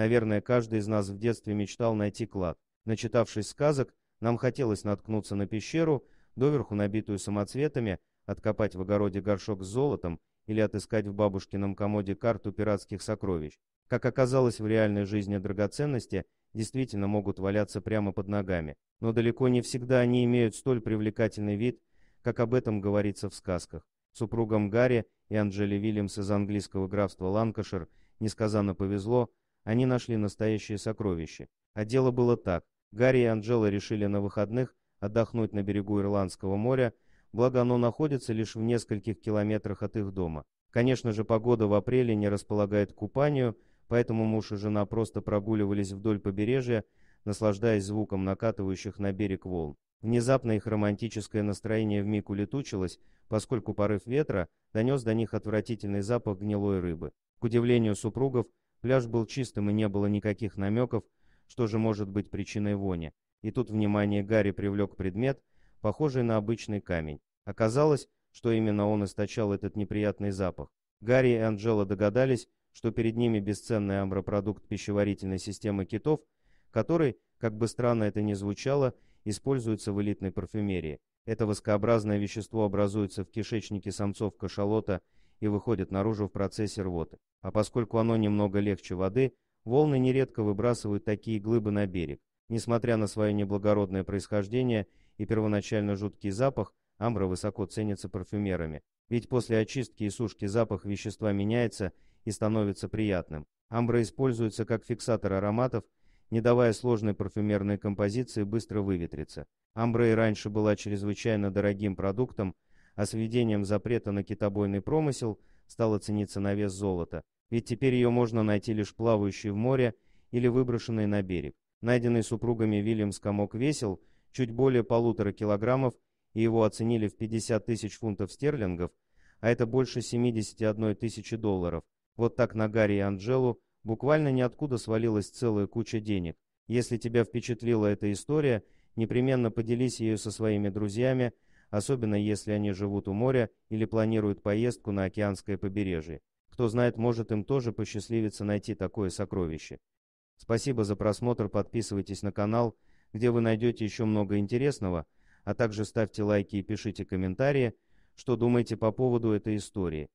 Наверное, каждый из нас в детстве мечтал найти клад. Начитавшись сказок, нам хотелось наткнуться на пещеру, доверху набитую самоцветами, откопать в огороде горшок с золотом или отыскать в бабушкином комоде карту пиратских сокровищ. Как оказалось, в реальной жизни драгоценности действительно могут валяться прямо под ногами, но далеко не всегда они имеют столь привлекательный вид, как об этом говорится в сказках. Супругам Гарри и Анджели Вильямс из английского графства Ланкашир несказанно повезло, они нашли настоящее сокровище. А дело было так. Гарри и Анджела решили на выходных отдохнуть на берегу Ирландского моря, благо оно находится лишь в нескольких километрах от их дома. Конечно же, погода в апреле не располагает к купанию, поэтому муж и жена просто прогуливались вдоль побережья, наслаждаясь звуком накатывающих на берег волн. Внезапно их романтическое настроение вмиг улетучилось, поскольку порыв ветра донес до них отвратительный запах гнилой рыбы. К удивлению супругов, Пляж был чистым и не было никаких намеков, что же может быть причиной вони. И тут внимание Гарри привлек предмет, похожий на обычный камень. Оказалось, что именно он источал этот неприятный запах. Гарри и Анжела догадались, что перед ними бесценный амбропродукт пищеварительной системы китов, который, как бы странно это ни звучало, используется в элитной парфюмерии. Это воскообразное вещество образуется в кишечнике самцов кашалота и выходит наружу в процессе рвоты. А поскольку оно немного легче воды, волны нередко выбрасывают такие глыбы на берег. Несмотря на свое неблагородное происхождение и первоначально жуткий запах, амбра высоко ценится парфюмерами. Ведь после очистки и сушки запах вещества меняется и становится приятным. Амбра используется как фиксатор ароматов, не давая сложной парфюмерной композиции быстро выветриться. Амбра и раньше была чрезвычайно дорогим продуктом, а с введением запрета на китобойный промысел стала цениться на вес золота, ведь теперь ее можно найти лишь плавающей в море или выброшенной на берег. Найденный супругами Вильямс комок весил чуть более полутора килограммов, и его оценили в 50 тысяч фунтов стерлингов, а это больше 71 тысячи долларов. Вот так на Гарри и Анджелу буквально ниоткуда свалилась целая куча денег. Если тебя впечатлила эта история, непременно поделись ею со своими друзьями, особенно если они живут у моря или планируют поездку на океанское побережье. Кто знает, может им тоже посчастливится найти такое сокровище. Спасибо за просмотр, подписывайтесь на канал, где вы найдете еще много интересного, а также ставьте лайки и пишите комментарии, что думаете по поводу этой истории.